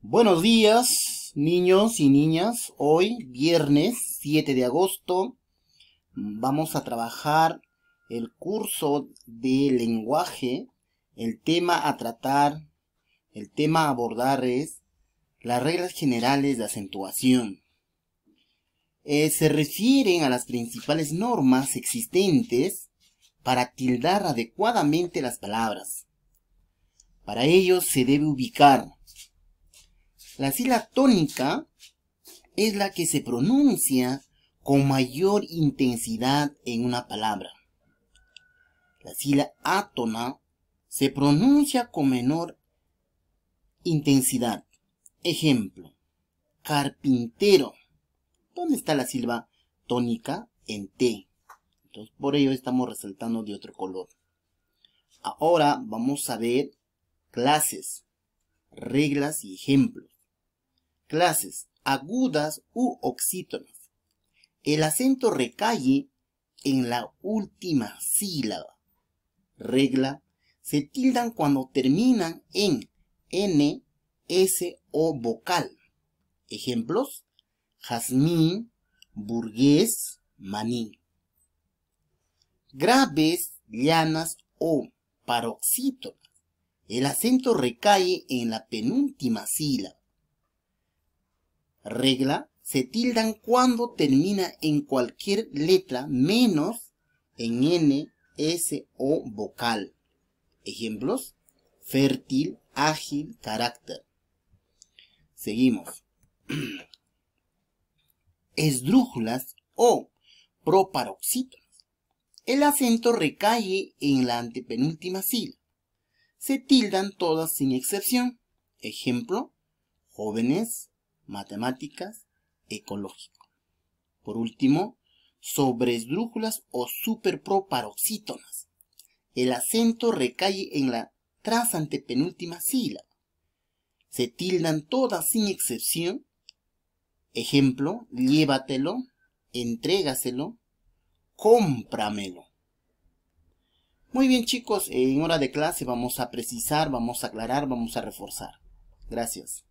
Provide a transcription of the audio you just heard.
Buenos días, niños y niñas. Hoy, viernes 7 de agosto, vamos a trabajar el curso de lenguaje. El tema a tratar, el tema a abordar es las reglas generales de acentuación. Eh, se refieren a las principales normas existentes para tildar adecuadamente las palabras. Para ello se debe ubicar la sílaba tónica es la que se pronuncia con mayor intensidad en una palabra. La sílaba átona se pronuncia con menor intensidad. Ejemplo, carpintero. ¿Dónde está la sílaba tónica en T? Entonces, por ello estamos resaltando de otro color. Ahora vamos a ver clases, reglas y ejemplos clases agudas u oxítonas. El acento recae en la última sílaba. Regla, se tildan cuando terminan en N, S o vocal. Ejemplos, jazmín, burgués, maní. Graves, llanas o paroxítonas. El acento recae en la penúltima sílaba regla se tildan cuando termina en cualquier letra menos en N, S o vocal. Ejemplos, fértil, ágil, carácter. Seguimos. Esdrújulas o proparoxítonas. El acento recae en la antepenúltima sílaba. Se tildan todas sin excepción. Ejemplo, jóvenes, matemáticas, ecológico. Por último, sobresdrújulas o superproparoxítonas. El acento recae en la trasante antepenúltima sílaba. Se tildan todas sin excepción. Ejemplo, llévatelo, entrégaselo, cómpramelo. Muy bien chicos, en hora de clase vamos a precisar, vamos a aclarar, vamos a reforzar. Gracias.